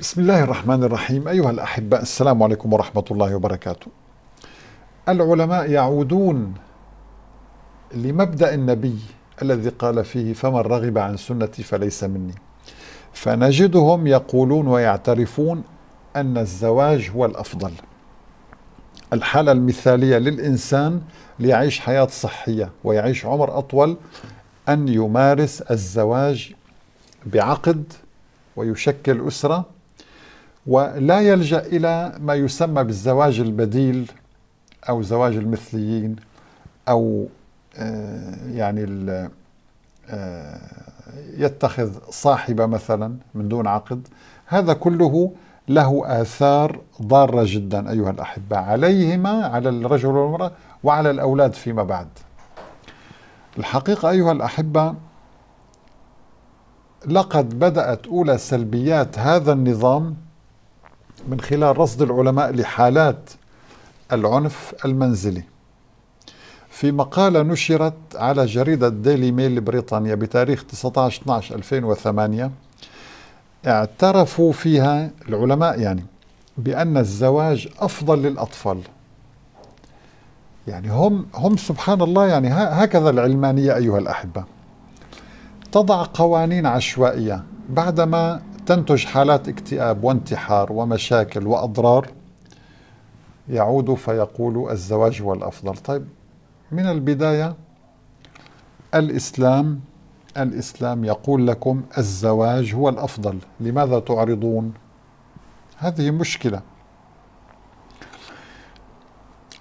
بسم الله الرحمن الرحيم أيها الأحباء السلام عليكم ورحمة الله وبركاته العلماء يعودون لمبدأ النبي الذي قال فيه فمن رغب عن سنتي فليس مني فنجدهم يقولون ويعترفون أن الزواج هو الأفضل الحالة المثالية للإنسان ليعيش حياة صحية ويعيش عمر أطول أن يمارس الزواج بعقد ويشكل أسرة ولا يلجأ إلى ما يسمى بالزواج البديل أو زواج المثليين أو آه، يعني آه، يتخذ صاحبة مثلا من دون عقد هذا كله له آثار ضارة جدا أيها الأحبة عليهما على الرجل والمرأة وعلى الأولاد فيما بعد الحقيقة أيها الأحبة لقد بدأت أولى سلبيات هذا النظام من خلال رصد العلماء لحالات العنف المنزلي في مقالة نشرت على جريدة ديلي ميل بريطانيا بتاريخ 19-12-2008 اعترفوا فيها العلماء يعني بأن الزواج أفضل للأطفال يعني هم هم سبحان الله يعني هكذا العلمانية أيها الأحبة تضع قوانين عشوائية بعدما تنتج حالات اكتئاب وانتحار ومشاكل وأضرار يعود فيقول الزواج هو الأفضل طيب من البداية الإسلام الإسلام يقول لكم الزواج هو الأفضل لماذا تعرضون هذه مشكلة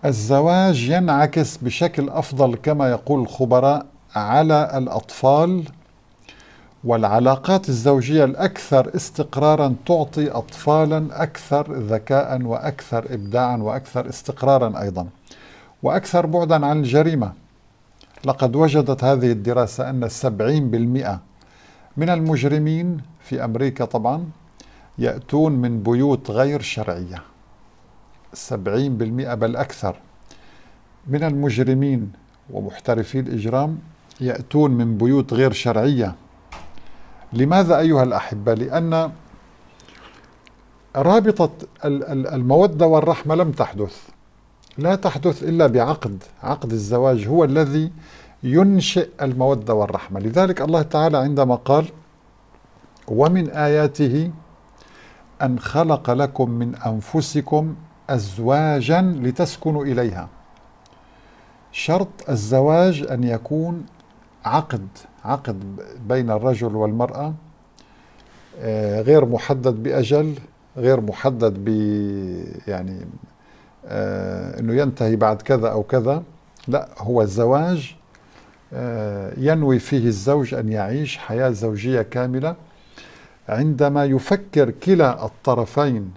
الزواج ينعكس بشكل أفضل كما يقول الخبراء على الأطفال والعلاقات الزوجية الأكثر استقرارا تعطي أطفالا أكثر ذكاء وأكثر إبداعا وأكثر استقرارا أيضا وأكثر بعدا عن الجريمة لقد وجدت هذه الدراسة أن السبعين بالمئة من المجرمين في أمريكا طبعا يأتون من بيوت غير شرعية 70% بالمئة بل أكثر من المجرمين ومحترفي الإجرام يأتون من بيوت غير شرعية لماذا أيها الأحبة؟ لأن رابطة المودة والرحمة لم تحدث لا تحدث إلا بعقد عقد الزواج هو الذي ينشئ المودة والرحمة لذلك الله تعالى عندما قال ومن آياته أن خلق لكم من أنفسكم أزواجا لتسكنوا إليها شرط الزواج أن يكون عقد عقد بين الرجل والمرأة آه، غير محدد بأجل غير محدد ب يعني آه، انه ينتهي بعد كذا او كذا لا هو الزواج آه، ينوي فيه الزوج ان يعيش حياه زوجيه كامله عندما يفكر كلا الطرفين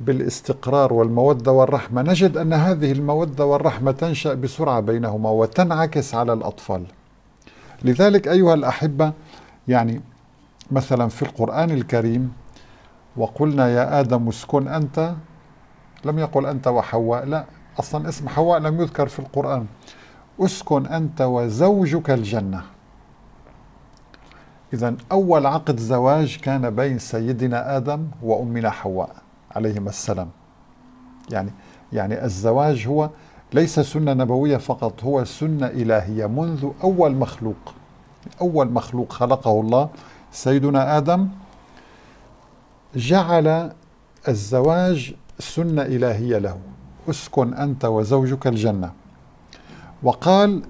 بالاستقرار والموده والرحمه نجد ان هذه الموده والرحمه تنشا بسرعه بينهما وتنعكس على الاطفال لذلك أيها الأحبة يعني مثلا في القرآن الكريم وقلنا يا آدم اسكن أنت لم يقل أنت وحواء لا أصلا اسم حواء لم يذكر في القرآن اسكن أنت وزوجك الجنة إذا أول عقد زواج كان بين سيدنا آدم وأمنا حواء عليهما السلام يعني يعني الزواج هو ليس سنة نبوية فقط هو سنة إلهية منذ أول مخلوق أول مخلوق خلقه الله سيدنا آدم جعل الزواج سنة إلهية له اسكن أنت وزوجك الجنة وقال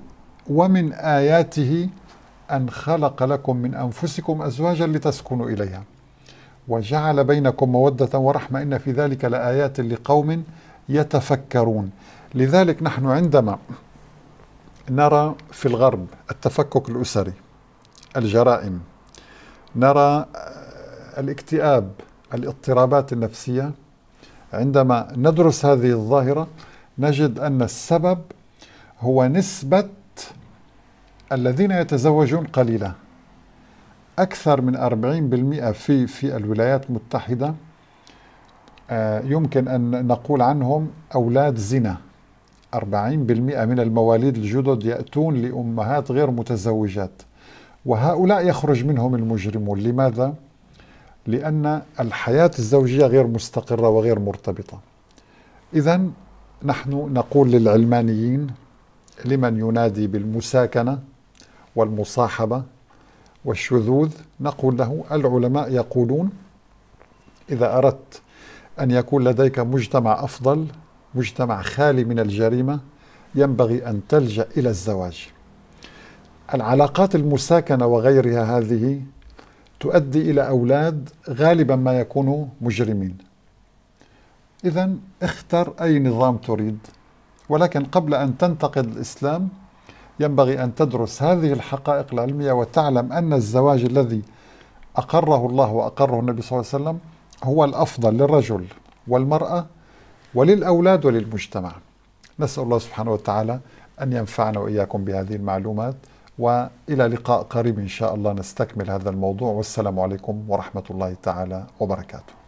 ومن آياته أن خلق لكم من أنفسكم أزواجا لتسكنوا إليها وجعل بينكم مودة ورحمة إن في ذلك لآيات لقوم يتفكرون لذلك نحن عندما نرى في الغرب التفكك الاسري الجرائم نرى آه، الاكتئاب الاضطرابات النفسيه عندما ندرس هذه الظاهره نجد ان السبب هو نسبه الذين يتزوجون قليله اكثر من 40% في في الولايات المتحده آه، يمكن أن نقول عنهم أولاد زنا 40% من المواليد الجدد يأتون لأمهات غير متزوجات وهؤلاء يخرج منهم المجرمون لماذا؟ لأن الحياة الزوجية غير مستقرة وغير مرتبطة إذا نحن نقول للعلمانيين لمن ينادي بالمساكنة والمصاحبة والشذوذ نقول له العلماء يقولون إذا أردت أن يكون لديك مجتمع أفضل مجتمع خالي من الجريمة ينبغي أن تلجأ إلى الزواج العلاقات المساكنة وغيرها هذه تؤدي إلى أولاد غالبا ما يكونوا مجرمين إذا اختر أي نظام تريد ولكن قبل أن تنتقد الإسلام ينبغي أن تدرس هذه الحقائق العلمية وتعلم أن الزواج الذي أقره الله وأقره النبي صلى الله عليه وسلم هو الأفضل للرجل والمرأة وللأولاد وللمجتمع نسأل الله سبحانه وتعالى أن ينفعنا وإياكم بهذه المعلومات وإلى لقاء قريب إن شاء الله نستكمل هذا الموضوع والسلام عليكم ورحمة الله تعالى وبركاته